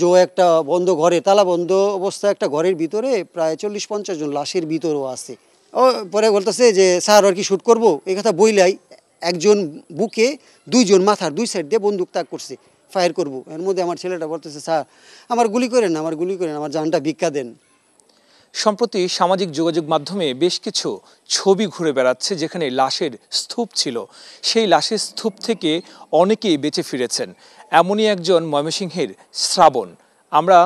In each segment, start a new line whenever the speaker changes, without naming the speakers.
যে ও একটা বন্ধ ঘরে তালা বন্ধ অবস্থা একটা ঘরের ভিতরে প্রায় চল্লিশ পঞ্চাশ জন লাশের ভিতরেও আছে ও পরে বলতেছে যে স্যার আর কি শ্যুট করবো এই কথা বইলাই একজন বুকে দুইজন মাথার দুই সাইড দিয়ে বন্দুক ত্যাগ করছে ফায়ার করবো এর মধ্যে আমার ছেলেটা বলতেছে স্যার আমার গুলি করেন আমার গুলি করেন আমার জানটা ভিক্ষা দেন সম্প্রতি সামাজিক যোগাযোগ
মাধ্যমে বেশ কিছু ছবি ঘুরে বেড়াচ্ছে যেখানে লাশের স্তূপ ছিল সেই লাশের স্তূপ থেকে অনেকেই বেঁচে ফিরেছেন এমনই একজন ময়মনসিংহের শ্রাবণ আমরা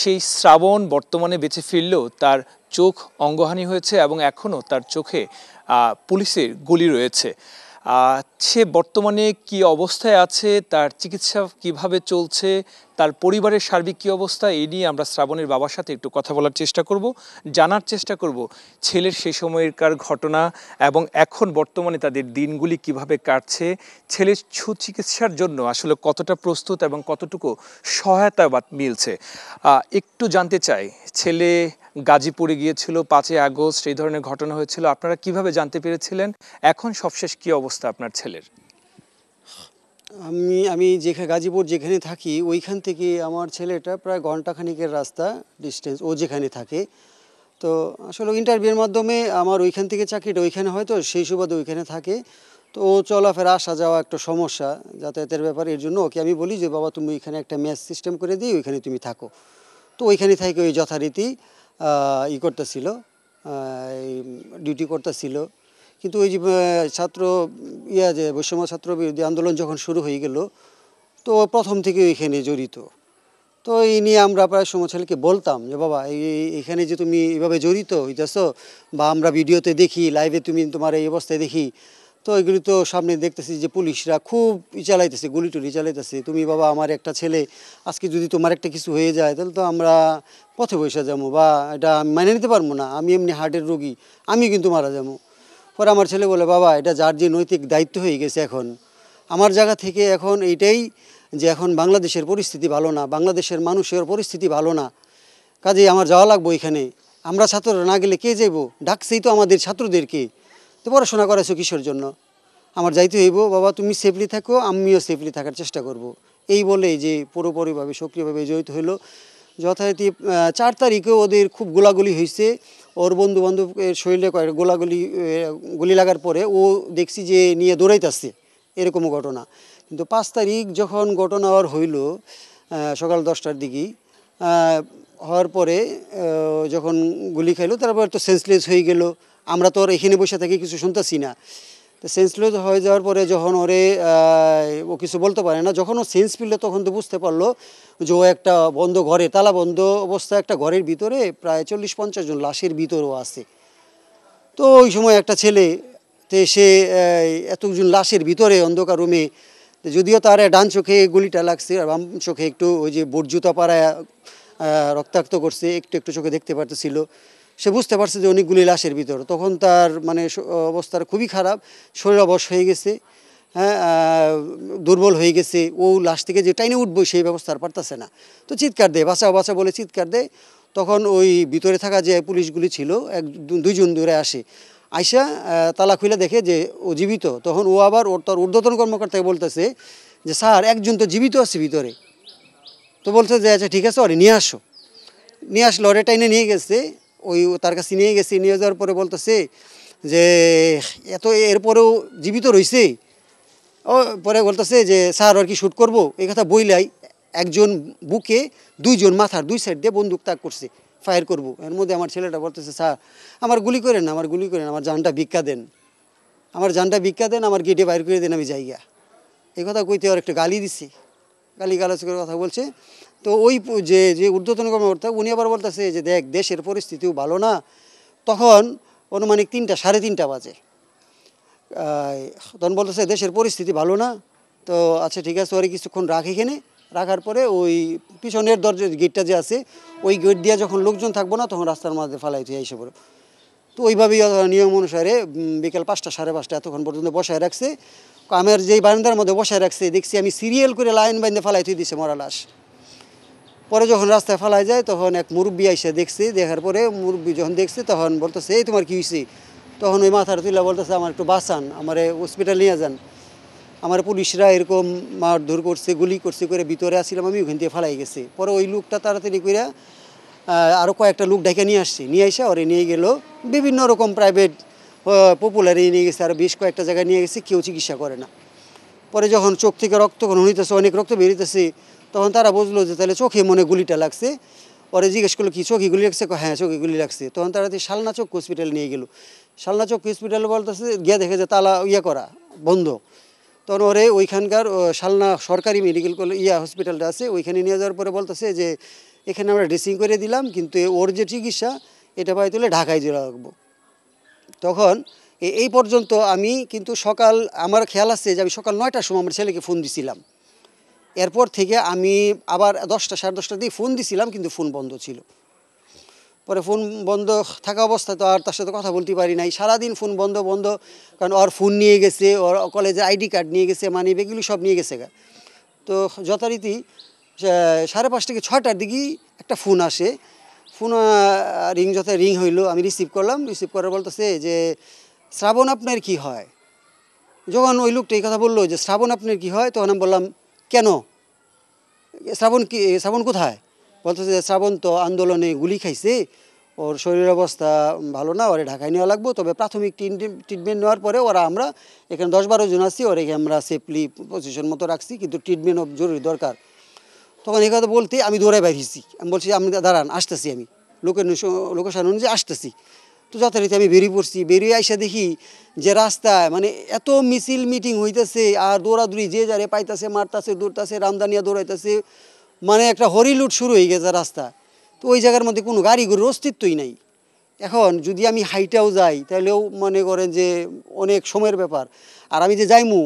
সেই শ্রাবণ বর্তমানে বেঁচে ফিরলেও তার চোখ অঙ্গহানি হয়েছে এবং এখনও তার চোখে পুলিশের গুলি রয়েছে সে বর্তমানে কি অবস্থায় আছে তার চিকিৎসা কিভাবে চলছে তার পরিবারের সার্বিক কী অবস্থা এ নিয়ে আমরা শ্রাবণের বাবার সাথে একটু কথা বলার চেষ্টা করব জানার চেষ্টা করব ছেলের সে সময়কার ঘটনা এবং এখন বর্তমানে তাদের দিনগুলি কিভাবে কাটছে ছেলের সুচিকিৎসার জন্য আসলে কতটা প্রস্তুত এবং কতটুকু সহায়তা বা মিলছে একটু জানতে চাই ছেলে গাজীপুরে গিয়েছিল পাঁচই আগস্ট এই ধরনের ঘটনা হয়েছিল আপনারা কিভাবে জানতে পেরেছিলেন এখন সবশেষ কি অবস্থা আপনার ছেলের
আমি আমি যেখানে গাজীপুর যেখানে থাকি ওইখান থেকে আমার ছেলেটা প্রায় ঘন্টাখানিকের রাস্তা ডিস্টেন্স ও যেখানে থাকে তো আসলে ইন্টারভিউর মাধ্যমে আমার ওইখান থেকে চাকরিটা ওইখানে হয়তো সেই সুবাদে ওইখানে থাকে তো ও চলাফেরা আসা যাওয়া একটা সমস্যা যাতায়াতের ব্যাপারে এর জন্য ওকে আমি বলি যে বাবা তুমি ওইখানে একটা ম্যাচ সিস্টেম করে দিই ওইখানে তুমি থাকো তো ওইখানে থাকে ওই যথারীতি ই করতেছিল ডিউটি করতেছিল কিন্তু ওই যে ছাত্র ইয়া যে বৈষম্য ছাত্র বিরোধী আন্দোলন যখন শুরু হয়ে গেল তো প্রথম থেকে এখানে জড়িত তো এই নিয়ে আমরা প্রায় সময় ছেলেকে বলতাম যে বাবা এই এখানে যে তুমি এভাবে জড়িত হইতেছ বা আমরা ভিডিওতে দেখি লাইভে তুমি তোমার এই অবস্থায় দেখি তো এগুলি তো সামনে দেখতেছি যে পুলিশরা খুব চালাইতেছে গুলি টুলি চালাইতেছে তুমি বাবা আমার একটা ছেলে আজকে যদি তোমার একটা কিছু হয়ে যায় তাহলে তো আমরা পথে বৈশা যাবো বা এটা আমি মেনে নিতে পারবো না আমি এমনি হার্টের রোগী আমি কিন্তু মারা যাবো পরে আমার ছেলে বলে বাবা এটা যার যে নৈতিক দায়িত্ব হয়ে গেছে এখন আমার জায়গা থেকে এখন এইটাই যে এখন বাংলাদেশের পরিস্থিতি ভালো না বাংলাদেশের মানুষের পরিস্থিতি ভালো না কাজেই আমার যাওয়া লাগবো এখানে আমরা ছাত্ররা না গেলে কে যাইব ডাকছেই তো আমাদের ছাত্রদেরকে তো পড়াশোনা করেছো কিসের জন্য আমার যাইতে হইব বাবা তুমি সেফলি থাকো আমিও সেফলি থাকার চেষ্টা করব। এই বলে যে পুরোপুরিভাবে সক্রিয়ভাবে জড়িত হলো যথারীতি চার তারিখে ওদের খুব গোলাগুলি হয়েছে ওর বন্ধু বান্ধবের শরীরে কয়েক গোলাগুলি গুলি লাগার পরে ও দেখছি যে নিয়ে দৌড়াইতেছে এরকম ঘটনা কিন্তু পাঁচ তারিখ যখন ঘটনা হওয়ার হইল সকাল দশটার দিকেই হওয়ার পরে যখন গুলি খাইলো তারপর তো সেন্সলেস হয়ে গেল আমরা তো আর এখানে বসে থেকে কিছু শুনতেছি না তো সেন্সলেস হয়ে যাওয়ার পরে যখন ওরে ও কিছু বলতে পারে না যখন ও সেন্স ফিরলো তখন তো বুঝতে পারলো যে ও একটা বন্ধ ঘরে তালা বন্ধ অবস্থা একটা ঘরের ভিতরে প্রায় চল্লিশ পঞ্চাশ জন লাশের ভিতরেও আছে তো ওই সময় একটা ছেলে তে সে এতজন লাশের ভিতরে অন্ধকার রুমে যদিও তার ডান চোখে গুলিটা লাগছে আর বাম চোখে একটু ওই যে বর্জুতা পাড়ায় রক্তাক্ত করছে একটু একটু চোখে দেখতে পারতেছিল সে বুঝতে পারছে যে অনেকগুলি লাশের ভিতর তখন তার মানে অবস্থার খুবই খারাপ শরীর অবশ হয়ে গেছে হ্যাঁ দুর্বল হয়ে গেছে ও লাশ থেকে যে টাইনে উঠবো সেই ব্যবস্থা আর পারতেছে না তো চিৎকার দেয় বাঁচাও বাঁচা বলে চিৎকার দেয় তখন ওই ভিতরে থাকা যে পুলিশগুলি ছিল এক দুইজন দূরে আসে আইসা তালা খুলে দেখে যে ও জীবিত তখন ও আবার ওর তার ঊর্ধ্বতন কর্মকর্তাকে বলতেছে যে স্যার একজন তো জীবিত আছে ভিতরে তো বলছে যে আচ্ছা ঠিক আছে ওরে নিয়ে আসো নিয়ে আসলো ওরে টাইনে নিয়ে গেছে ওই তার কাছে নিয়ে গেছে নিয়ে যাওয়ার পরে বলতেছে যে এত এরপরেও জীবিত রয়েছে ও পরে বলতেছে যে স্যার আর কি শ্যুট করবো এই কথা বইলাই একজন বুকে দুইজন মাথার দুই সাইড দিয়ে বন্দুক তাক করছে ফায়ার করবো এর মধ্যে আমার ছেলেটা বলতেছে স্যার আমার গুলি করেন আমার গুলি করেন আমার জানটা ভিক্ষা দেন আমার জানটা ভিক্ষা দেন আমার গেটে বাইর করে দেন আমি জায়গা এই কথা কইতে আর একটা গালি দিছি গালি গালাজ করে কথা বলছে তো ওই যে যে ঊর্ধ্বতন কর্মকর্তা উনি আবার বলতেছে যে দেখ দেশের পরিস্থিতিও ভালো না তখন অনুমানিক তিনটা সাড়ে তিনটা বাজে তখন বলতেছে দেশের পরিস্থিতি ভালো না তো আচ্ছা ঠিক আছে ওরে কিছুক্ষণ রাখ এখানে রাখার পরে ওই পিছনের দরজা গেটটা যে আছে ওই গেট দিয়ে যখন লোকজন থাকবো না তখন রাস্তার মাঝে ফালাই তুই এসে পড়ো তো ওইভাবেই নিয়ম অনুসারে বিকেল পাঁচটা সাড়ে পাঁচটা এতক্ষণ পর্যন্ত বসায় রাখছে আমার যেই বারান্দার মধ্যে বসায় রাখছে দেখছি আমি সিরিয়াল করে লাইন বাইন্দে ফালাই তুই দিছে মরা লাশ পরে যখন রাস্তায় ফালাই যায় তখন এক মুরব্বী আইসে দেখছি দেখার পরে মুরব্বী যখন দেখছি তখন বলতেছে এই তোমার কী হয়েছে তখন ওই মাথার তুলে বলতেছে আমার একটু বাঁচান আমার হসপিটাল নিয়ে যান আমার পুলিশরা এরকম মারধর করছে গুলি করছে করে ভিতরে আসছিলাম আমি ওখান দিয়ে ফালাই গেছি পরে ওই লোকটা তাড়াতাড়ি করে আরও কয়েকটা লোক ডেকে নিয়ে আসছি নিয়ে এসে ওরে নিয়ে গেল বিভিন্ন রকম প্রাইভেট পপুলারি নিয়ে গেছে আর বেশ কয়েকটা জায়গায় নিয়ে গেছে কেউ চিকিৎসা করে না পরে যখন চোখ থেকে রক্তক্ষণ হইতেছে অনেক রক্ত বেরিতেছে তখন তারা বুঝলো যে তাহলে চোখে মনে গুলিটা লাগছে পরে জিজ্ঞেস করলো কি চোখে গুলি লাগছে হ্যাঁ চোখে গুলি লাগছে তখন তারা শালনা চোখ হসপিটাল নিয়ে গেল শালনা চোখ হসপিটাল বলতেছে গিয়ে দেখে যে তালা ইয়ে করা বন্ধ তখন ওরে ওইখানকার শালনা সরকারি মেডিকেল কলেজ ইয়া হসপিটালটা আছে ওইখানে নিয়ে যাওয়ার পরে বলতেছে যে এখানে আমরা ড্রেসিং করে দিলাম কিন্তু ওর যে চিকিৎসা এটা পাই তুলে ঢাকায় জোড়া রাখবো তখন এই পর্যন্ত আমি কিন্তু সকাল আমার খেয়াল আছে যে আমি সকাল নয়টার সময় আমার ছেলেকে ফোন দিছিলাম এরপর থেকে আমি আবার দশটা সাড়ে দশটা দিয়ে ফোন দিছিলাম কিন্তু ফোন বন্ধ ছিল পরে ফোন বন্ধ থাকা অবস্থায় তো আর তার সাথে কথা বলতে পারি নাই সারাদিন ফোন বন্ধ বন্ধ কারণ ওর ফোন নিয়ে গেছে ওর কলেজের আইডি কার্ড নিয়ে গেছে মানে এগুলি সব নিয়ে গেছে তো যথারীতি সাড়ে পাঁচ থেকে ছটার দিকেই একটা ফোন আসে ফোন রিং যথা রিং হইলো আমি রিসিভ করলাম রিসিভ করার বলতেছে যে শ্রাবণ আপনার কি হয় যখন ওই লোকটা এই কথা বললো যে শ্রাবণ আপনার কি হয় তখন আমি বললাম কেন শ্রাবণ কি শ্রাবণ কোথায় বলতে যে শ্রাবণ তো আন্দোলনে গুলি খাইছে ওর শরীর অবস্থা ভালো না ওরে ঢাকায় নেওয়া লাগবো তবে প্রাথমিক ট্রিটমেন্ট নেওয়ার পরে ওরা আমরা এখানে দশ বারো জন আছি ওরেকে আমরা সেফলি পজিশন মতো রাখছি কিন্তু ট্রিটমেন্ট জরুরি দরকার তখন এই কথা বলতে আমি দৌড়ায় বাইরেছি আমি বলছি আমি দাঁড়ান আসতেছি আমি লোকের লোকেশন অনুযায়ী আসতেছি তো যথারীতি আমি বেরিয়ে পড়ছি বেরিয়ে আইসা দেখি যে রাস্তায় মানে এত মিছিল মিটিং হইতেছে আর দৌড়াদৌড়ি যে যারে পাইতেছে মারতাছে দৌড়তাছে রামদানিয়া দৌড়াইতেছে মানে একটা হরিলুট শুরু হয়ে গেছে রাস্তা তো ওই জায়গার মধ্যে কোনো গাড়ি গরুর অস্তিত্বই নাই এখন যদি আমি হাইটাও যাই তাহলেও মনে করেন যে অনেক সময়ের ব্যাপার আর আমি যে যাইমু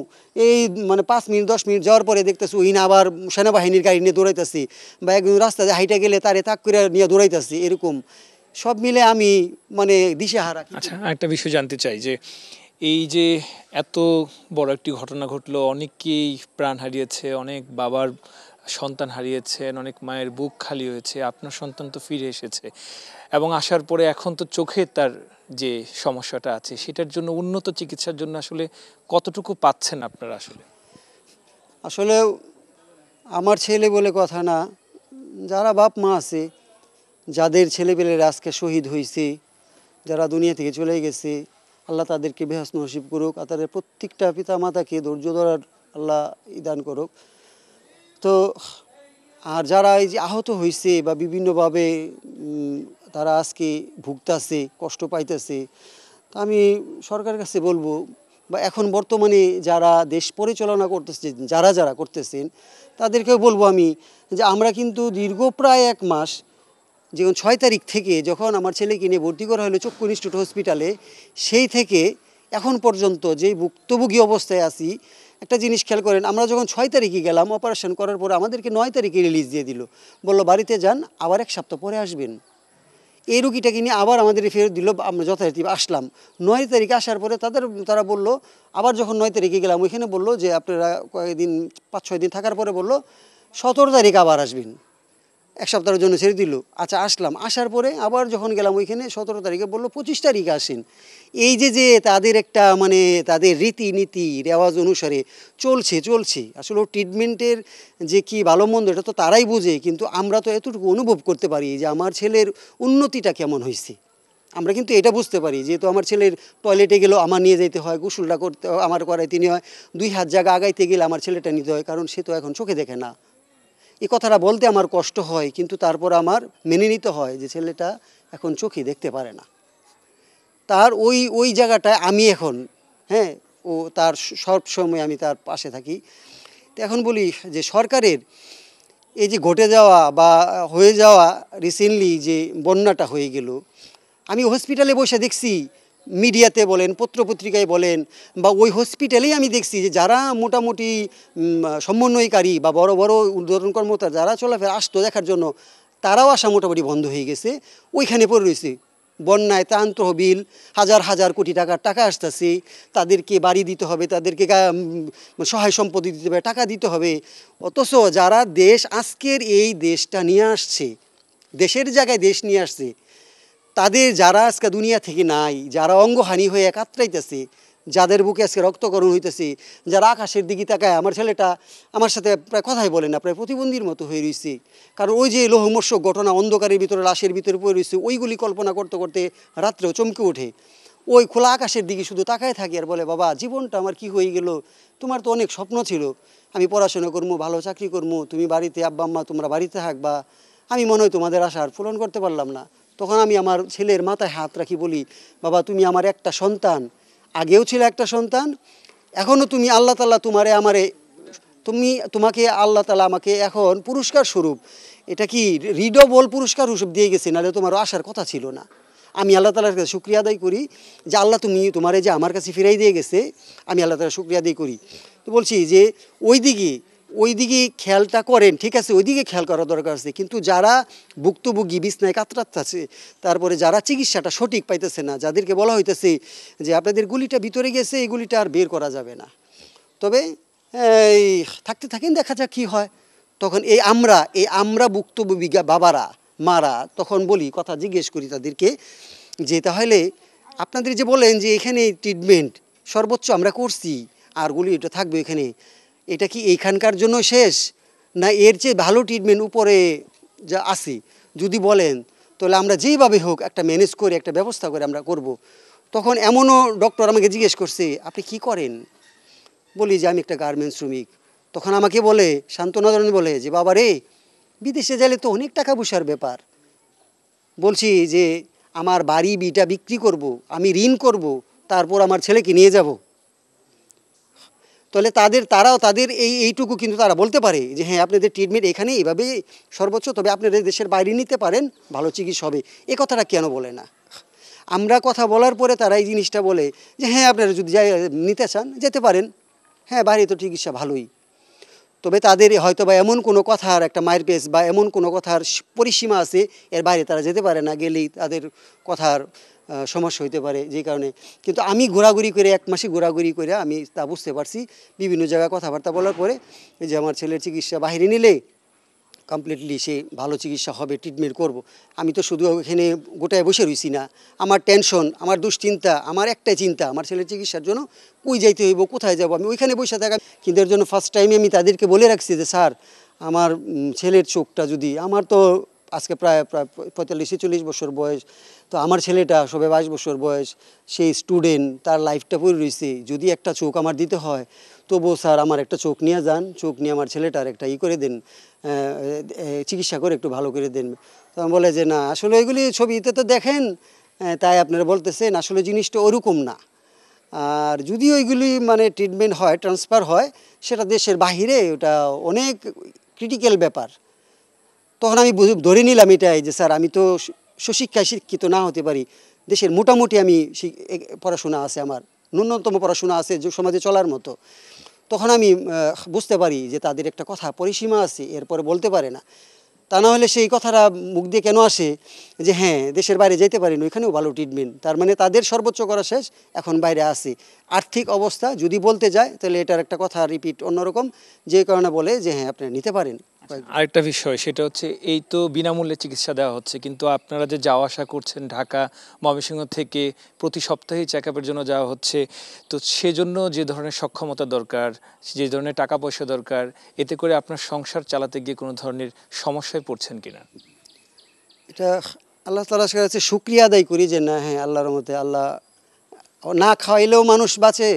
এই মানে পাঁচ মিনিট দশ মিনিট যাওয়ার পরে দেখতেছি না আবার সেনাবাহিনীর গাড়ি নিয়ে দৌড়াইতেছি বা একজন রাস্তা হাইটা গেলে তারে তাক করে নিয়ে দৌড়াইতেছি এরকম সব মিলে আমি মানে দিশেহারা
আচ্ছা একটা বিষয় জানতে চাই যে এই যে এত বড় একটি ঘটনা ঘটলো অনেককেই প্রাণ হারিয়েছে অনেক বাবার সন্তান হারিয়েছেন অনেক মায়ের বুক খালি হয়েছে আপনার সন্তান তো ফিরে এসেছে এবং আসার পরে এখন তো চোখে তার যে সমস্যাটা আছে সেটার জন্য উন্নত চিকিৎসার জন্য আসলে কতটুকু পাচ্ছেন আপনারা আসলে
আসলে আমার ছেলে বলে কথা না যারা বাপ মা আছে যাদের ছেলেপেলেরা আজকে শহীদ হয়েছে যারা দুনিয়া থেকে চলে গেছে আল্লাহ তাদেরকে বেহাস নসিব করুক আর তাদের প্রত্যেকটা পিতা মাতাকে ধৈর্য ধরার আল্লাহ ইদান করুক তো আর যারা এই যে আহত হয়েছে বা বিভিন্নভাবে তারা আজকে ভুগতাছে কষ্ট পাইতেছে তা আমি সরকারের কাছে বলবো বা এখন বর্তমানে যারা দেশ পরিচালনা করতেছে যারা যারা করতেছেন তাদেরকেও বলবো আমি যে আমরা কিন্তু দীর্ঘ প্রায় এক মাস যেমন ছয় তারিখ থেকে যখন আমার ছেলেকে নিয়ে ভর্তি করা হলো চক্ষু ইনস্টিটিউট হসপিটালে সেই থেকে এখন পর্যন্ত যে ভুক্তভোগী অবস্থায় আছি একটা জিনিস খেয়াল করেন আমরা যখন ছয় তারিখে গেলাম অপারেশন করার পরে আমাদেরকে নয় তারিখে রিলিজ দিয়ে দিল বলল বাড়িতে যান আবার এক সপ্তাহ পরে আসবেন এই রুগীটাকে নিয়ে আবার আমাদের ফেরত দিল আমরা যথারীতি আসলাম নয় তারিখে আসার পরে তাদের তারা বলল আবার যখন নয় তারিখে গেলাম ওইখানে বলল যে আপনারা কয়েকদিন পাঁচ ছয় দিন থাকার পরে বলল সতেরো তারিখ আবার আসবেন এক সপ্তাহের জন্য ছেড়ে দিল আচ্ছা আসলাম আসার পরে আবার যখন গেলাম ওইখানে সতেরো তারিখে বললো পঁচিশ তারিখে আসেন এই যে যে তাদের একটা মানে তাদের রীতিনীতি রেওয়াজ অনুসারে চলছে চলছে আসলে ট্রিটমেন্টের যে কি ভালো মন্দ এটা তো তারাই বোঝে কিন্তু আমরা তো এতটুকু অনুভব করতে পারি যে আমার ছেলের উন্নতিটা কেমন হয়েছে আমরা কিন্তু এটা বুঝতে পারি যেহেতু আমার ছেলের টয়লেটে গেলেও আমার নিয়ে যেতে হয় গোসলটা করতে আমার করাই তিনি হয় দুই হাত জায়গা আগাইতে গেলে আমার ছেলেটা নিতে হয় কারণ সে তো এখন চোখে দেখে না এই কথাটা বলতে আমার কষ্ট হয় কিন্তু তারপর আমার মেনে নিতে হয় যে ছেলেটা এখন চোখে দেখতে পারে না তার ওই ওই জায়গাটায় আমি এখন হ্যাঁ ও তার সব সময় আমি তার পাশে থাকি তো এখন বলি যে সরকারের এই যে ঘটে যাওয়া বা হয়ে যাওয়া রিসেন্টলি যে বন্যাটা হয়ে গেল আমি হসপিটালে বসে দেখছি মিডিয়াতে বলেন পত্রপত্রিকায় বলেন বা ওই হসপিটালেই আমি দেখছি যে যারা মোটামুটি সমন্বয়কারী বা বড় বড় উদ্বোধন কর্মতা যারা চলাফেরা আসতো দেখার জন্য তারাও আসা মোটামুটি বন্ধ হয়ে গেছে ওইখানে পড়ে রয়েছে বন্যায় ত্রাণ তহবিল হাজার হাজার কোটি টাকার টাকা আসতেছে তাদেরকে বাড়ি দিতে হবে তাদেরকে সহায় সম্পত্তি দিতে হবে টাকা দিতে হবে অথচ যারা দেশ আজকের এই দেশটা নিয়ে আসছে দেশের জায়গায় দেশ নিয়ে আসছে তাদের যারা আজকে দুনিয়া থেকে নাই যারা অঙ্গহানি হয়ে একাত্রাইতেছে যাদের বুকে আজকে রক্তকরণ হইতেছে যারা আকাশের দিকে তাকায় আমার ছেলেটা আমার সাথে প্রায় কথাই বলে না প্রায় প্রতিবন্ধীর মতো হয়ে রয়েছে কারণ ওই যে লোহমর্ষ ঘটনা অন্ধকারের ভিতরে লাশের ভিতরে পড়ে রয়েছে ওইগুলি কল্পনা করতে করতে রাত্রেও চমকে ওঠে ওই খোলা আকাশের দিকে শুধু তাকায় থাকি আর বলে বাবা জীবনটা আমার কি হয়ে গেল তোমার তো অনেক স্বপ্ন ছিল আমি পড়াশোনা করবো ভালো চাকরি করবো তুমি বাড়িতে আব্বা আম্মা তোমরা বাড়িতে থাকবা আমি মনে হয় তোমাদের আশা আর পূরণ করতে পারলাম না তখন আমি আমার ছেলের মাথায় হাত রাখি বলি বাবা তুমি আমার একটা সন্তান আগেও ছিল একটা সন্তান এখনও তুমি আল্লাহ তাল্লাহ তোমারে আমারে তুমি তোমাকে আল্লাহ তালা আমাকে এখন পুরস্কার স্বরূপ এটা কি রিডবল পুরস্কার হিসেবে দিয়ে গেছে নাহলে তোমার আসার কথা ছিল না আমি আল্লাহ তালার কাছে শুক্রিয়া আদায় করি যে আল্লাহ তুমি তোমারে যে আমার কাছে ফিরাই দিয়ে গেছে আমি আল্লাহ তালা শুক্রিয়া আদায় করি তো বলছি যে ওই দিকে ওই দিকে খেয়ালটা করেন ঠিক আছে ওইদিকে খেয়াল করা দরকার আছে কিন্তু যারা ভুক্তভোগী বিছনায় কাতরাচ্ছে তারপরে যারা চিকিৎসাটা সঠিক পাইতেছে না যাদেরকে বলা হইতেছে যে আপনাদের গুলিটা ভিতরে গেছে এই গুলিটা আর বের করা যাবে না তবে এই থাকতে থাকেন দেখা যাক কী হয় তখন এই আমরা এই আমরা ভুক্তভোগী বাবারা মারা তখন বলি কথা জিজ্ঞেস করি তাদেরকে যে তাহলে আপনাদের যে বলেন যে এখানে ট্রিটমেন্ট সর্বোচ্চ আমরা করছি আর গুলি এটা থাকবে এখানে এটা কি এইখানকার জন্য শেষ না এর চেয়ে ভালো ট্রিটমেন্ট উপরে যা আসি যদি বলেন তাহলে আমরা যেইভাবে হোক একটা ম্যানেজ করে একটা ব্যবস্থা করে আমরা করব। তখন এমনও ডক্টর আমাকে জিজ্ঞেস করছে আপনি কি করেন বলি যে আমি একটা গার্মেন্টস শ্রমিক তখন আমাকে বলে শান্তনাদন বলে যে বাবা রে বিদেশে গেলে তো অনেক টাকা পয়সার ব্যাপার বলছি যে আমার বাড়ি বিটা বিক্রি করব আমি ঋণ করব তারপর আমার ছেলেকে নিয়ে যাবো তাহলে তাদের তারাও তাদের এই এইটুকু কিন্তু তারা বলতে পারে যে হ্যাঁ আপনাদের ট্রিটমেন্ট এখানে এইভাবেই সর্বোচ্চ তবে আপনারা দেশের বাইরে নিতে পারেন ভালো চিকিৎসা হবে এ কথাটা কেন বলে না আমরা কথা বলার পরে তারা এই জিনিসটা বলে যে হ্যাঁ আপনারা যদি নিতে চান যেতে পারেন হ্যাঁ বাইরে তো চিকিৎসা ভালোই তবে তাদের হয়তো বা এমন কোনো কথার একটা মায়ের পেস বা এমন কোনো কথার পরিসীমা আছে এর বাইরে তারা যেতে পারে না গেলেই তাদের কথার সমস্যা হইতে পারে যে কারণে কিন্তু আমি ঘোরাঘুরি করে এক মাসে ঘোরাঘুরি করে আমি তা বুঝতে পারছি বিভিন্ন জায়গায় কথাবার্তা বলার পরে যে আমার ছেলের চিকিৎসা বাহিরে নিলে কমপ্লিটলি সে ভালো চিকিৎসা হবে ট্রিটমেন্ট করব। আমি তো শুধু এখানে গোটায় বসে রয়েছি না আমার টেনশন আমার দুশ্চিন্তা আমার একটাই চিন্তা আমার ছেলের চিকিৎসার জন্য কই যাইতে হইব কোথায় যাব আমি ওইখানে বসে থাকা কিন্তু এর জন্য ফার্স্ট টাইমে আমি তাদেরকে বলে রাখছি যে স্যার আমার ছেলের চোখটা যদি আমার তো আজকে প্রায় প্রায় পঁয়তাল্লিশ ছেচল্লিশ বছর বয়স তো আমার ছেলেটা সবে বাইশ বছর বয়স সেই স্টুডেন্ট তার লাইফটা পড়ে রয়েছে যদি একটা চোখ আমার দিতে হয় তবুও স্যার আমার একটা চোখ নিয়ে যান চোখ নিয়ে আমার ছেলেটার একটা ই করে দেন চিকিৎসা করে একটু ভালো করে দেন তো আমি বলে যে না আসলে ওইগুলি ছবিতে তো দেখেন তাই আপনারা বলতেছেন আসলে জিনিসটা ওরকম না আর যদি ওইগুলি মানে ট্রিটমেন্ট হয় ট্রান্সফার হয় সেটা দেশের বাহিরে ওটা অনেক ক্রিটিক্যাল ব্যাপার তখন আমি ধরে নিলাম এটাই যে স্যার আমি তো সুশিক্ষায় শিক্ষিত না হতে পারি দেশের মোটামুটি আমি পড়াশোনা আছে আমার ন্যূনতম পড়াশোনা আছে সমাজে চলার মতো তখন আমি বুঝতে পারি যে তাদের একটা কথা পরিসীমা আছে এরপরে বলতে পারে না তা না হলে সেই কথাটা মুখ দিয়ে কেন আসে যে হ্যাঁ দেশের বাইরে যেতে পারেন ওইখানেও ভালো ট্রিটমেন্ট তার মানে তাদের সর্বোচ্চ করা শেষ এখন বাইরে আসি আর্থিক অবস্থা যদি বলতে যায় তাহলে এটার একটা কথা রিপিট অন্যরকম যে কারণে বলে যে হ্যাঁ আপনারা নিতে পারেন
আচ্ছা। আরেকটা বিষয় সেটা হচ্ছে এই তো বিনামূল্যে চিকিৎসা দেওয়া হচ্ছে কিন্তু আপনারা যে যাওয়া আসা করছেন ঢাকা ময়মনসিংহ থেকে প্রতি সপ্তাহেই চেক জন্য যাওয়া হচ্ছে তো সেজন্য যে ধরনের সক্ষমতা দরকার যে ধরনের টাকা পয়সা দরকার এতে করে আপনার সংসার চালাতে গিয়ে কোনো ধরনের সমস্যায় পড়ছেন কিনা
এটা আল্লাহ তালা কাছে শুক্রিয়া আদায় করি যে না হ্যাঁ আল্লাহর মতে আল্লাহ না খাইলেও মানুষ বাঁচে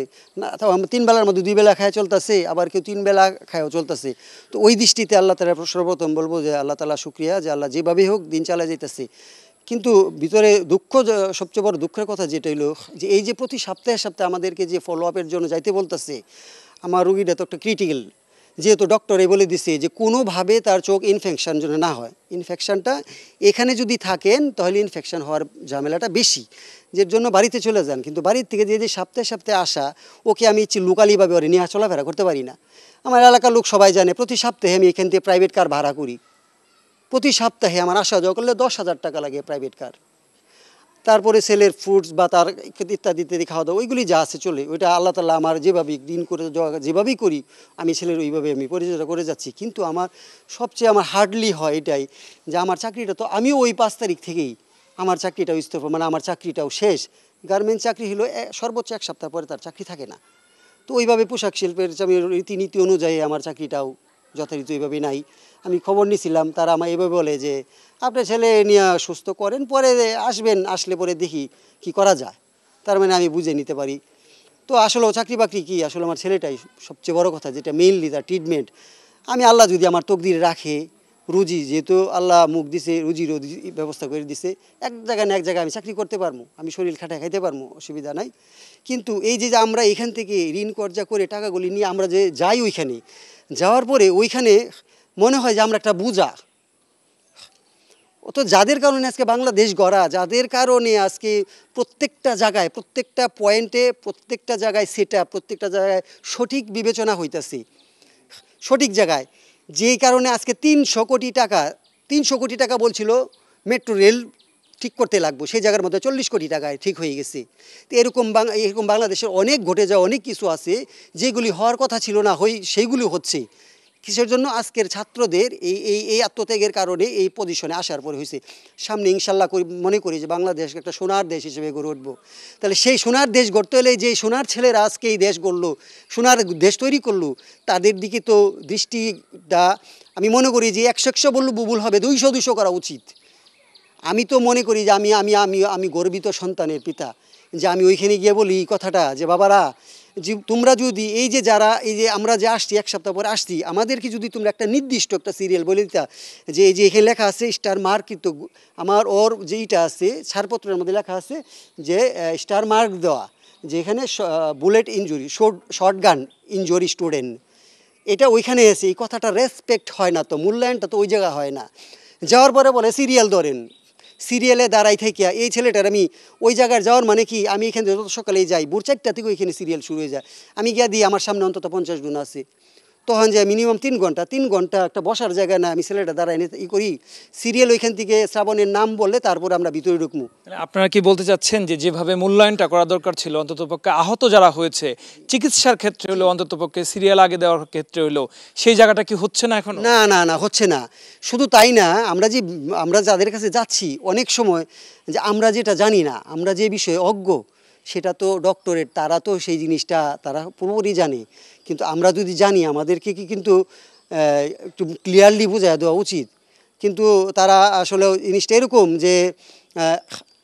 না তিন বেলার মধ্যে দুই বেলা খায় চলতেছে আবার কেউ তিন বেলা খায়ও চলতেছে তো ওই দৃষ্টিতে আল্লাহ তালা সর্বপ্রথম বলবো যে আল্লাহ তালা শুক্রিয়া যে আল্লাহ যেভাবেই হোক দিন চালা যেতেছে কিন্তু ভিতরে দুঃখ সবচেয়ে বড় দুঃখের কথা যেটা হলো যে এই যে প্রতি সপ্তাহে সপ্তাহে আমাদেরকে যে ফলো আপের জন্য যাইতে বলতেছে আমার রুগীটা তো একটা ক্রিটিক্যাল যেহেতু ডক্টরে বলে দিছে যে কোনোভাবে তার চোখ ইনফেকশান যেন না হয় ইনফেকশানটা এখানে যদি থাকেন তাহলে ইনফেকশান হওয়ার ঝামেলাটা বেশি যে জন্য বাড়িতে চলে যান কিন্তু বাড়ির থেকে যে যে সপ্তাহে সপ্তাহে আসা ওকে আমি ইচ্ছে লোকালিভাবে ওরে নিয়ে চলাফেরা করতে পারি না আমার এলাকার লোক সবাই জানে প্রতি সপ্তাহে আমি এখান থেকে প্রাইভেট কার ভাড়া করি প্রতি সপ্তাহে আমার আসা যাওয়া করলে দশ হাজার টাকা লাগে প্রাইভেট কার তারপরে ছেলের ফ্রুটস বা তার ইত্যাদি ইত্যাদি খাওয়া দাওয়া ওইগুলি যা আছে চলে ওইটা আল্লাহ তালা আমার যেভাবেই দিন করে যেভাবেই করি আমি ছেলের ওইভাবে আমি পরিচর্যা করে যাচ্ছি কিন্তু আমার সবচেয়ে আমার হার্ডলি হয় এটাই যে আমার চাকরিটা তো আমিও ওই পাঁচ তারিখ থেকেই আমার চাকরিটাও ইস্তফা মানে আমার চাকরিটাও শেষ গার্মেন্টস চাকরি হলো সর্বোচ্চ এক সপ্তাহ পরে তার চাকরি থাকে না তো ওইভাবে পোশাক শিল্পের আমি রীতিনীতি অনুযায়ী আমার চাকরিটাও যথারীতি ওইভাবে নাই আমি খবর নিছিলাম তারা আমায় এভাবে বলে যে আপনার ছেলে নিয়ে সুস্থ করেন পরে আসবেন আসলে পরে দেখি কি করা যায় তার মানে আমি বুঝে নিতে পারি তো আসলে চাকরি বাকরি কী আসলে আমার ছেলেটাই সবচেয়ে বড় কথা যেটা মেইনলি তার ট্রিটমেন্ট আমি আল্লাহ যদি আমার তকদির রাখে রুজি যেহেতু আল্লাহ মুখ দিছে রুজি রুজি ব্যবস্থা করে দিছে এক জায়গায় না এক জায়গায় আমি চাকরি করতে পারবো আমি শরীর খাটায় খাইতে পারবো অসুবিধা নাই কিন্তু এই যে আমরা এখান থেকে ঋণ কর্জা করে টাকাগুলি নিয়ে আমরা যে যাই ওইখানে যাওয়ার পরে ওইখানে মনে হয় যে আমরা একটা বুঝা তো যাদের কারণে আজকে বাংলাদেশ গড়া যাদের কারণে আজকে প্রত্যেকটা জায়গায় প্রত্যেকটা পয়েন্টে প্রত্যেকটা জায়গায় সেটা প্রত্যেকটা জায়গায় সঠিক বিবেচনা হইতেছে সঠিক জায়গায় যেই কারণে আজকে তিনশো কোটি টাকা তিনশো কোটি টাকা বলছিল মেট্রো রেল ঠিক করতে লাগবো সেই জায়গার মধ্যে চল্লিশ কোটি টাকায় ঠিক হয়ে গেছে তো এরকম এরকম বাংলাদেশের অনেক ঘটে যাওয়া অনেক কিছু আছে যেগুলি হওয়ার কথা ছিল না হই সেইগুলি হচ্ছে কিসের জন্য আজকের ছাত্রদের এই এই এই আত্মত্যাগের কারণে এই পজিশনে আসার পরে হয়েছে সামনে ইনশাল্লাহ করি মনে করি যে বাংলাদেশ একটা সোনার দেশ হিসেবে গড়ে উঠবো তাহলে সেই সোনার দেশ গড়তে হলে যে সোনার ছেলেরা আজকে এই দেশ গড়লো সোনার দেশ তৈরি করলো তাদের দিকে তো দৃষ্টিটা আমি মনে করি যে একশো একশো বললো বুবুল হবে দুইশো দুইশো করা উচিত আমি তো মনে করি যে আমি আমি আমি আমি গর্বিত সন্তানের পিতা যে আমি ওইখানে গিয়ে বলি কথাটা যে বাবারা তোমরা যদি এই যে যারা এই যে আমরা যে আসছি এক সপ্তাহ পরে আসছি আমাদেরকে যদি তোমরা একটা নির্দিষ্ট একটা সিরিয়াল বলে দিতা যে এই যে এখানে লেখা আছে স্টার মার্ক কিন্তু আমার ওর যেইটা আছে ছাড়পত্রের মধ্যে লেখা আছে যে স্টার মার্ক দেওয়া যেখানে bullet injury short short gun injury student এটা ওইখানে এসে এই কথাটা রেসপেক্ট হয় না তো মূল্যায়নটা তো ওই জায়গা হয় না যাওয়ার পরে বলে সিরিয়াল ধরেন সিরিয়ালে দাঁড়াই থাকিয়া এই ছেলেটার আমি ওই জায়গায় যাওয়ার মানে কি আমি এখানে যত সকালেই যাই ভোর চারটা থেকে ওইখানে সিরিয়াল শুরু হয়ে যায় আমি গিয়া দিই আমার সামনে অন্তত পঞ্চাশ গুণ আছে তখন যে মিনিমাম তিন ঘন্টা তিন ঘন্টা একটা বসার জায়গা না আমি ছেলেটা দাঁড়ায় ই করি সিরিয়াল ওইখান থেকে শ্রাবণের নাম বললে তারপর আমরা ভিতরে ঢুকবো
আপনারা কি বলতে চাচ্ছেন যে যেভাবে মূল্যায়নটা করা দরকার ছিল অন্ততপক্ষে আহত যারা হয়েছে চিকিৎসার ক্ষেত্রে হলো অন্ততপক্ষে সিরিয়াল আগে দেওয়ার
ক্ষেত্রে হলো সেই জায়গাটা কি হচ্ছে না এখন না না না হচ্ছে না শুধু তাই না আমরা যে আমরা যাদের কাছে যাচ্ছি অনেক সময় যে আমরা যেটা জানি না আমরা যে বিষয়ে অজ্ঞ সেটা তো ডক্টরেট তারা তো সেই জিনিসটা তারা পুরোপুরি জানে কিন্তু আমরা যদি জানি আমাদেরকে কি কিন্তু একটু ক্লিয়ারলি বোঝা দেওয়া উচিত কিন্তু তারা আসলে জিনিসটা এরকম যে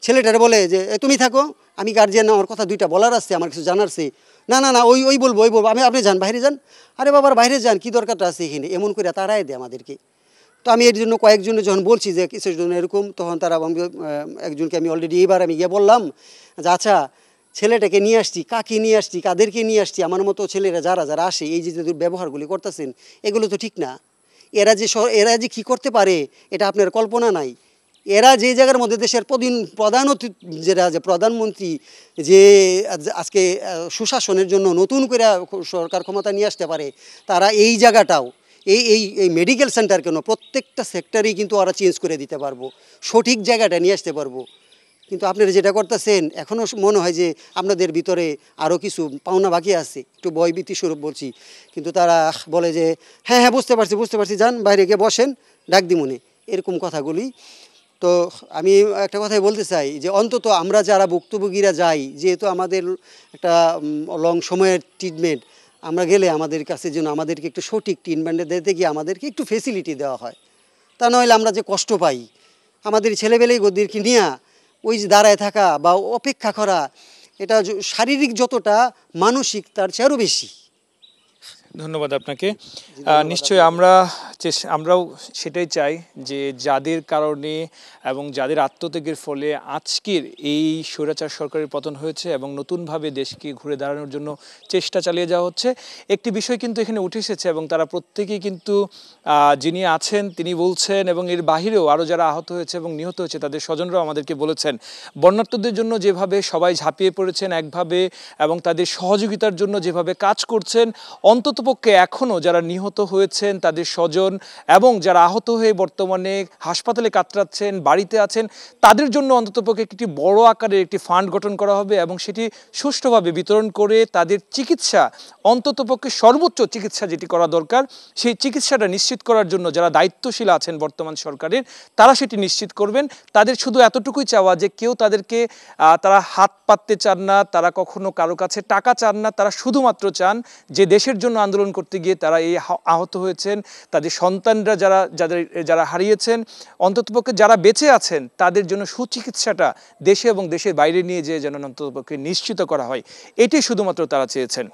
ছেলেটার বলে যে তুমি থাকো আমি গার্জিয়ান আমার কথা দুইটা বলার আসছে আমার কিছু জানার আছে না না না ওই ওই বলবো ওই বলবো আমি আপনি যান বাইরে যান আরে বাবার বাইরে যান কী দরকারটা আছে এখানে এমন করে তারাই দেয় আমাদেরকে তো আমি এর জন্য কয়েকজনে যখন বলছি যে কিছু জন এরকম তখন তারা একজনকে আমি অলরেডি এবার আমি গিয়ে বললাম যে আচ্ছা ছেলেটাকে নিয়ে আসছি কাকে নিয়ে আসছি কাদেরকে নিয়ে আসছি আমার মতো ছেলেরা যারা যারা আসে এই যে যে ব্যবহারগুলি করতেছেন এগুলো তো ঠিক না এরা যে এরা যে কী করতে পারে এটা আপনার কল্পনা নাই এরা যে জায়গার মধ্যে দেশের প্রদিন প্রধান যেটা যে প্রধানমন্ত্রী যে আজকে সুশাসনের জন্য নতুন করে সরকার ক্ষমতা নিয়ে আসতে পারে তারা এই জায়গাটাও এই এই এই মেডিকেল সেন্টার কেন প্রত্যেকটা সেক্টরেই কিন্তু ওরা চেঞ্জ করে দিতে পারবো সঠিক জায়গাটা নিয়ে আসতে পারবো কিন্তু আপনারা যেটা করতেছেন এখনও মনে হয় যে আপনাদের ভিতরে আরও কিছু পাওনা বাকি আছে একটু বয়বীতি স্বরূপ বলছি কিন্তু তারা বলে যে হ্যাঁ হ্যাঁ বুঝতে পারছি বুঝতে পারছি যান বাইরে গিয়ে বসেন ডাক মনে এরকম কথাগুলি তো আমি একটা কথাই বলতে চাই যে অন্তত আমরা যারা ভুক্তভোগীরা যাই যেহেতু আমাদের একটা লং সময়ের ট্রিটমেন্ট আমরা গেলে আমাদের কাছে যেন আমাদেরকে একটু সঠিক ট্রিটমেন্টে দিতে গিয়ে আমাদেরকে একটু ফেসিলিটি দেওয়া হয় তা নইলে আমরা যে কষ্ট পাই আমাদের ছেলেবেলেই গদিরকে নিয়ে ওই যে দাঁড়ায় থাকা বা অপেক্ষা করা এটা শারীরিক যতটা মানসিক তার চেয়ে আরও বেশি
ধন্যবাদ আপনাকে নিশ্চয়ই আমরা আমরাও সেটাই চাই যে যাদের কারণে এবং যাদের আত্মত্যাগের ফলে আজকের এই স্বৈরাচার সরকারের পতন হয়েছে এবং নতুনভাবে দেশকে ঘুরে দাঁড়ানোর জন্য চেষ্টা চালিয়ে যাওয়া হচ্ছে একটি বিষয় কিন্তু এখানে উঠে এসেছে এবং তারা প্রত্যেকেই কিন্তু যিনি আছেন তিনি বলছেন এবং এর বাহিরেও আরও যারা আহত হয়েছে এবং নিহত হয়েছে তাদের স্বজনরাও আমাদেরকে বলেছেন বন্যার্থদের জন্য যেভাবে সবাই ঝাঁপিয়ে পড়েছেন একভাবে এবং তাদের সহযোগিতার জন্য যেভাবে কাজ করছেন অন্তত অন্ততপক্ষে এখনও যারা নিহত হয়েছেন তাদের স্বজন এবং যারা আহত হয়ে বর্তমানে হাসপাতালে কাতরাচ্ছেন বাড়িতে আছেন তাদের জন্য অন্ততপক্ষে একটি বড় আকারের একটি ফান্ড গঠন করা হবে এবং সেটি সুষ্ঠুভাবে বিতরণ করে তাদের চিকিৎসা অন্ততপক্ষে সর্বোচ্চ চিকিৎসা যেটি করা দরকার সেই চিকিৎসাটা নিশ্চিত করার জন্য যারা দায়িত্বশীল আছেন বর্তমান সরকারের তারা সেটি নিশ্চিত করবেন তাদের শুধু এতটুকুই চাওয়া যে কেউ তাদেরকে তারা হাত পাততে চান না তারা কখনো কারো কাছে টাকা চান না তারা শুধুমাত্র চান যে দেশের জন্য আন্দোলন আন্দোলন করতে গিয়ে তারা এই আহত হয়েছেন তাদের সন্তানরা যারা যাদের যারা হারিয়েছেন অন্ততপক্ষে যারা বেঁচে আছেন তাদের জন্য সুচিকিৎসাটা দেশে এবং দেশের বাইরে নিয়ে যেয়ে যেন অন্ততপক্ষে নিশ্চিত করা হয় এটি শুধুমাত্র তারা চেয়েছেন